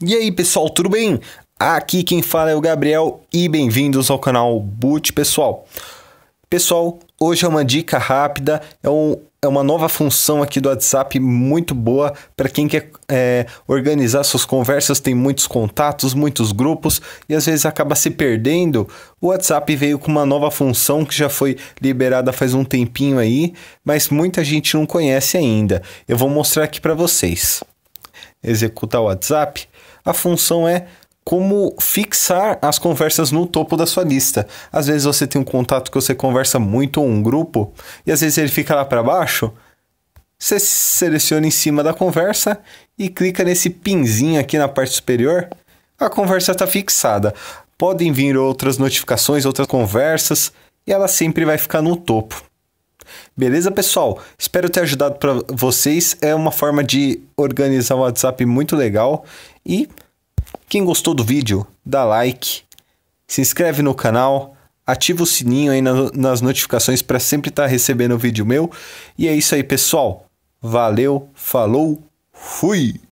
E aí pessoal, tudo bem? Aqui quem fala é o Gabriel e bem-vindos ao canal Boot Pessoal. Pessoal, hoje é uma dica rápida, é, um, é uma nova função aqui do WhatsApp muito boa para quem quer é, organizar suas conversas, tem muitos contatos, muitos grupos e às vezes acaba se perdendo. O WhatsApp veio com uma nova função que já foi liberada faz um tempinho aí, mas muita gente não conhece ainda. Eu vou mostrar aqui para vocês executa WhatsApp, a função é como fixar as conversas no topo da sua lista. Às vezes você tem um contato que você conversa muito ou um grupo, e às vezes ele fica lá para baixo. Você seleciona em cima da conversa e clica nesse pinzinho aqui na parte superior. A conversa está fixada. Podem vir outras notificações, outras conversas, e ela sempre vai ficar no topo. Beleza, pessoal? Espero ter ajudado para vocês. É uma forma de organizar o WhatsApp muito legal. E quem gostou do vídeo, dá like, se inscreve no canal, ativa o sininho aí nas notificações para sempre estar tá recebendo o vídeo meu. E é isso aí, pessoal. Valeu, falou, fui!